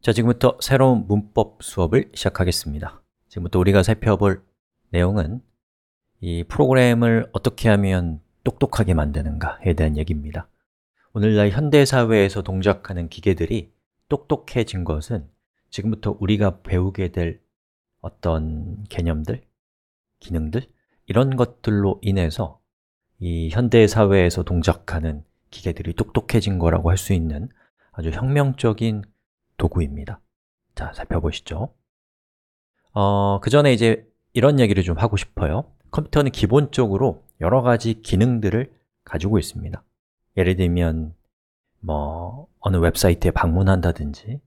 자, 지금부터 새로운 문법 수업을 시작하겠습니다 지금부터 우리가 살펴볼 내용은 이 프로그램을 어떻게 하면 똑똑하게 만드는가에 대한 얘기입니다 오늘날 현대사회에서 동작하는 기계들이 똑똑해진 것은 지금부터 우리가 배우게 될 어떤 개념들, 기능들 이런 것들로 인해서 이 현대사회에서 동작하는 기계들이 똑똑해진 거라고 할 수 있는 아주 혁명적인 도구입니다. 자, 살펴보시죠. 어, 그 전에 이제 이런 얘기를 좀 하고 싶어요. 컴퓨터는 기본적으로 여러 가지 기능들을 가지고 있습니다. 예를 들면 뭐 어느 웹사이트에 방문한다든지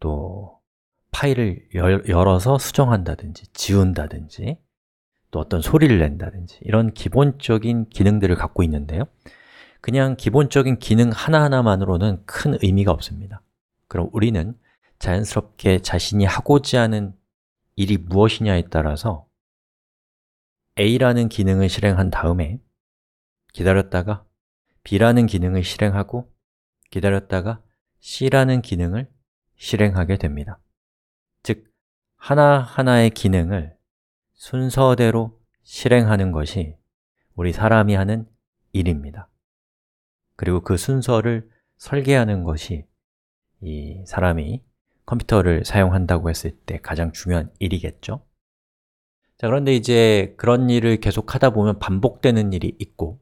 또 파일을 열, 열어서 수정한다든지 지운다든지 또 어떤 소리를 낸다든지 이런 기본적인 기능들을 갖고 있는데요. 그냥 기본적인 기능 하나하나만으로는 큰 의미가 없습니다. 그럼 우리는 자연스럽게 자신이 하고자 하는 일이 무엇이냐에 따라서 A라는 기능을 실행한 다음에 기다렸다가 B라는 기능을 실행하고 기다렸다가 C라는 기능을 실행하게 됩니다 즉, 하나하나의 기능을 순서대로 실행하는 것이 우리 사람이 하는 일입니다 그리고 그 순서를 설계하는 것이 이 사람이 컴퓨터를 사용한다고 했을 때 가장 중요한 일이겠죠? 자, 그런데 이제 그런 일을 계속 하다 보면 반복되는 일이 있고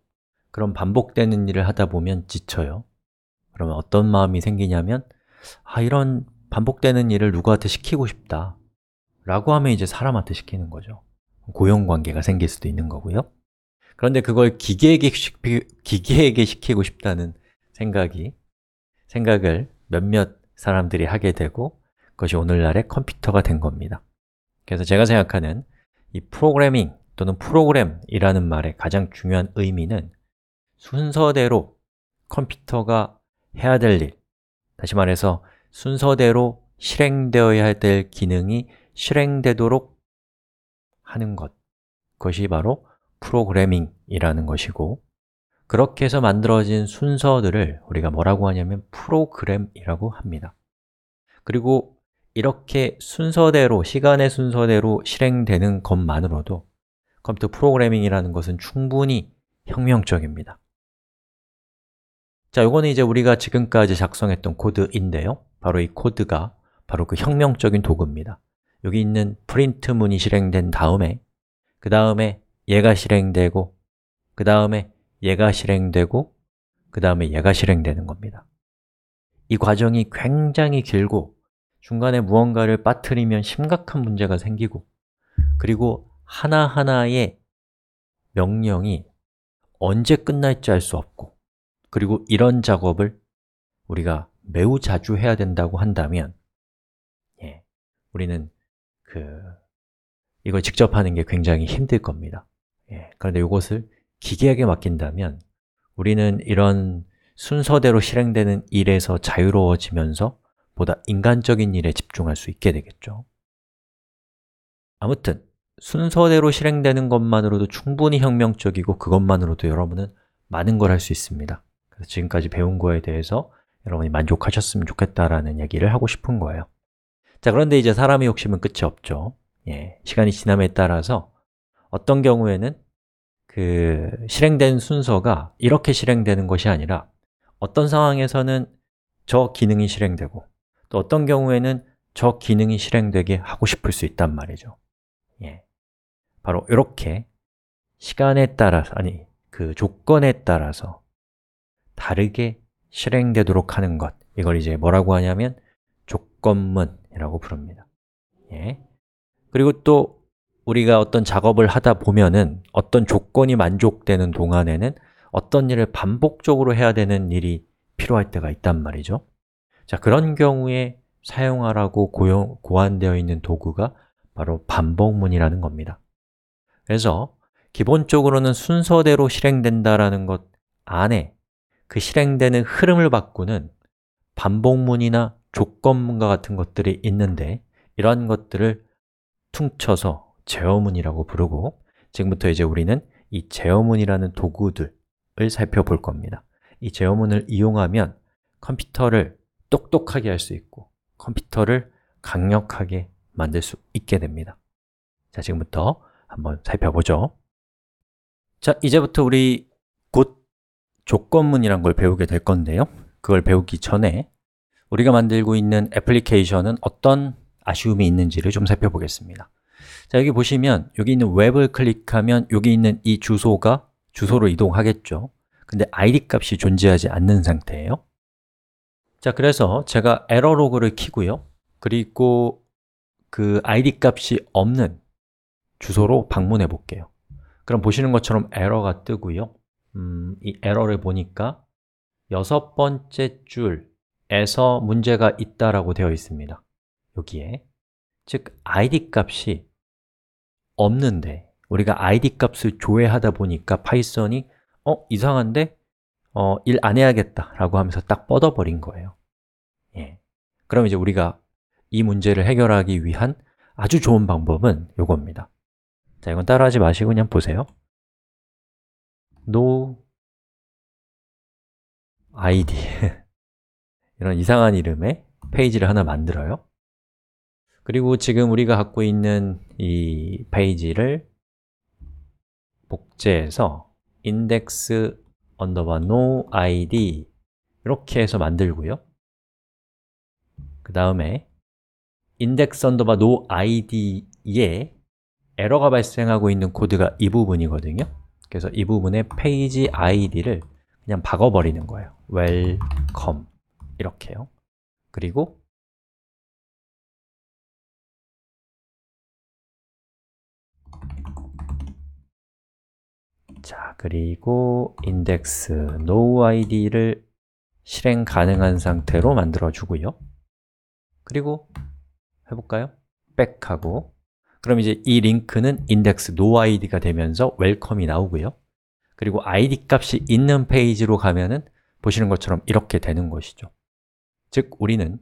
그런 반복되는 일을 하다 보면 지쳐요. 그러면 어떤 마음이 생기냐면 아, 이런 반복되는 일을 누구한테 시키고 싶다 라고 하면 이제 사람한테 시키는 거죠. 고용관계가 생길 수도 있는 거고요. 그런데 그걸 기계에게, 시키, 기계에게 시키고 싶다는 생각이 생각을 몇몇 사람들이 하게 되고 그것이 오늘날의 컴퓨터가 된 겁니다 그래서 제가 생각하는 이 프로그래밍 또는 프로그램이라는 말의 가장 중요한 의미는 순서대로 컴퓨터가 해야 될 일, 다시 말해서 순서대로 실행되어야 될 기능이 실행되도록 하는 것 그것이 바로 프로그래밍이라는 것이고 그렇게 해서 만들어진 순서들을 우리가 뭐라고 하냐면 프로그램이라고 합니다 그리고 이렇게 순서대로, 시간의 순서대로 실행되는 것만으로도 컴퓨터 프로그래밍이라는 것은 충분히 혁명적입니다 자, 이거는 이제 우리가 지금까지 작성했던 코드인데요 바로 이 코드가 바로 그 혁명적인 도구입니다 여기 있는 프린트문이 실행된 다음에 그 다음에 얘가 실행되고 그 다음에 얘가 실행되고 그 다음에 얘가 실행되는 겁니다 이 과정이 굉장히 길고 중간에 무언가를 빠뜨리면 심각한 문제가 생기고 그리고 하나하나의 명령이 언제 끝날지 알 수 없고 그리고 이런 작업을 우리가 매우 자주 해야 된다고 한다면 예, 우리는 그 이걸 직접 하는 게 굉장히 힘들 겁니다 예, 그런데 이것을 기계에게 맡긴다면 우리는 이런 순서대로 실행되는 일에서 자유로워지면서 보다 인간적인 일에 집중할 수 있게 되겠죠 아무튼 순서대로 실행되는 것만으로도 충분히 혁명적이고 그것만으로도 여러분은 많은 걸 할 수 있습니다 그래서 지금까지 배운 거에 대해서 여러분이 만족하셨으면 좋겠다라는 얘기를 하고 싶은 거예요 자, 그런데 이제 사람의 욕심은 끝이 없죠 예, 시간이 지남에 따라서 어떤 경우에는 그 실행된 순서가 이렇게 실행되는 것이 아니라 어떤 상황에서는 저 기능이 실행되고 또 어떤 경우에는 저 기능이 실행되게 하고 싶을 수 있단 말이죠 예. 바로 이렇게 시간에 따라서, 아니, 그 조건에 따라서 다르게 실행되도록 하는 것 이걸 이제 뭐라고 하냐면 조건문이라고 부릅니다 예. 그리고 또 우리가 어떤 작업을 하다 보면은 어떤 조건이 만족되는 동안에는 어떤 일을 반복적으로 해야 되는 일이 필요할 때가 있단 말이죠 자 그런 경우에 사용하라고 고용, 고안되어 있는 도구가 바로 반복문이라는 겁니다 그래서 기본적으로는 순서대로 실행된다라는 것 안에 그 실행되는 흐름을 바꾸는 반복문이나 조건문과 같은 것들이 있는데 이러한 것들을 퉁쳐서 제어문이라고 부르고 지금부터 이제 우리는 이 제어문이라는 도구들을 살펴볼 겁니다 이 제어문을 이용하면 컴퓨터를 똑똑하게 할 수 있고 컴퓨터를 강력하게 만들 수 있게 됩니다 자, 지금부터 한번 살펴보죠 자, 이제부터 우리 곧 조건문이란 걸 배우게 될 건데요 그걸 배우기 전에 우리가 만들고 있는 애플리케이션은 어떤 아쉬움이 있는지를 좀 살펴보겠습니다 자, 여기 보시면 여기 있는 웹을 클릭하면 여기 있는 이 주소가 주소로 이동하겠죠 근데 id 값이 존재하지 않는 상태예요 자, 그래서 제가 에러 로그를 키고요 그리고 그 id 값이 없는 주소로 방문해 볼게요 그럼 보시는 것처럼 에러가 뜨고요 음, 이 에러를 보니까 여섯 번째 줄에서 문제가 있다라고 되어 있습니다 여기에 즉 id 값이 없는데 우리가 id 값을 조회하다 보니까 파이썬이 어? 이상한데? 어, 일 안 해야겠다 라고 하면서 딱 뻗어버린 거예요 예. 그럼 이제 우리가 이 문제를 해결하기 위한 아주 좋은 방법은 이겁니다 자, 이건 따라하지 마시고 그냥 보세요 no id 이런 이상한 이름의 페이지를 하나 만들어요 그리고 지금 우리가 갖고 있는 이 페이지를 복제해서 index underbar no id 이렇게 해서 만들고요 그 다음에 index underbar no id에 에러가 발생하고 있는 코드가 이 부분이거든요 그래서 이 부분에 페이지 id를 그냥 박아버리는 거예요 welcome 이렇게요 그리고 자, 그리고 index noid를 실행 가능한 상태로 만들어 주고요. 그리고 해볼까요? 백하고 그럼 이제 이 링크는 index noid가 되면서 웰컴이 나오고요. 그리고 id 값이 있는 페이지로 가면은 보시는 것처럼 이렇게 되는 것이죠. 즉 우리는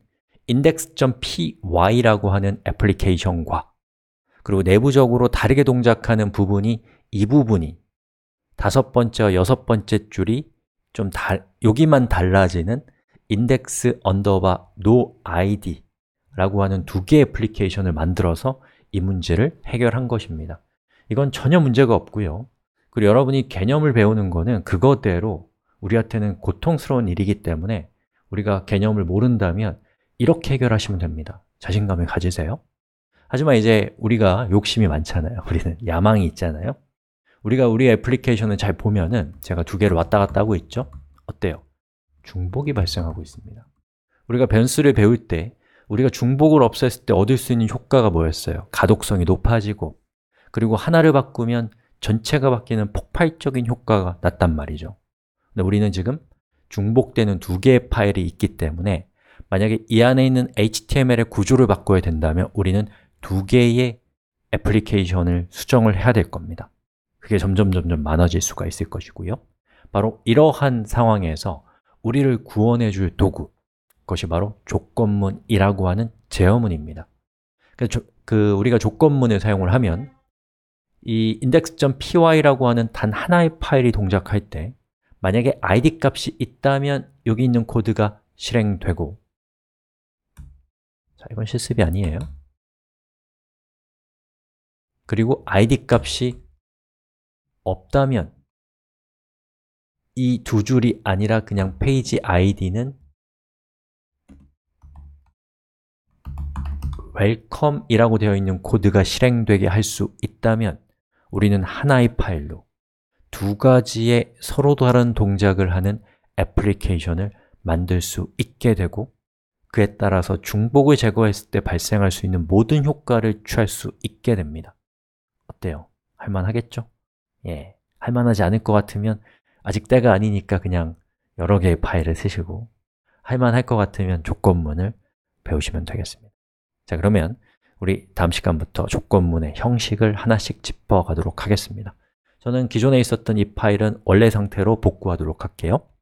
index.py라고 하는 애플리케이션과 그리고 내부적으로 다르게 동작하는 부분이 이 부분이 다섯 번째와 여섯 번째 줄이 좀 달, 여기만 달라지는 인덱스 언더바 노아이디 라고 하는 두 개의 애플리케이션을 만들어서 이 문제를 해결한 것입니다 이건 전혀 문제가 없고요 그리고 여러분이 개념을 배우는 것은 그거대로 우리한테는 고통스러운 일이기 때문에 우리가 개념을 모른다면 이렇게 해결하시면 됩니다 자신감을 가지세요 하지만 이제 우리가 욕심이 많잖아요 우리는 야망이 있잖아요 우리가 우리 애플리케이션을 잘 보면은 제가 두 개를 왔다 갔다 하고 있죠? 어때요? 중복이 발생하고 있습니다 우리가 변수를 배울 때 우리가 중복을 없앴을 때 얻을 수 있는 효과가 뭐였어요? 가독성이 높아지고 그리고 하나를 바꾸면 전체가 바뀌는 폭발적인 효과가 났단 말이죠 근데 우리는 지금 중복되는 두 개의 파일이 있기 때문에 만약에 이 안에 있는 HTML의 구조를 바꿔야 된다면 우리는 두 개의 애플리케이션을 수정을 해야 될 겁니다 그게 점점 점점 많아질 수가 있을 것이고요 바로 이러한 상황에서 우리를 구원해 줄 도구 그것이 바로 조건문이라고 하는 제어문입니다 그, 그러니까 래 조, 그 우리가 조건문을 사용을 하면 이 index.py라고 하는 단 하나의 파일이 동작할 때 만약에 id 값이 있다면 여기 있는 코드가 실행되고 자, 이건 실습이 아니에요 그리고 id 값이 없다면 이 두 줄이 아니라 그냥 페이지 id는 welcome이라고 되어 있는 코드가 실행되게 할 수 있다면 우리는 하나의 파일로 두 가지의 서로 다른 동작을 하는 애플리케이션을 만들 수 있게 되고 그에 따라서 중복을 제거했을 때 발생할 수 있는 모든 효과를 취할 수 있게 됩니다 어때요? 할만하겠죠? 예, 할만하지 않을 것 같으면 아직 때가 아니니까 그냥 여러 개의 파일을 쓰시고 할만할 것 같으면 조건문을 배우시면 되겠습니다. 자, 그러면 우리 다음 시간부터 조건문의 형식을 하나씩 짚어가도록 하겠습니다. 저는 기존에 있었던 이 파일은 원래 상태로 복구하도록 할게요.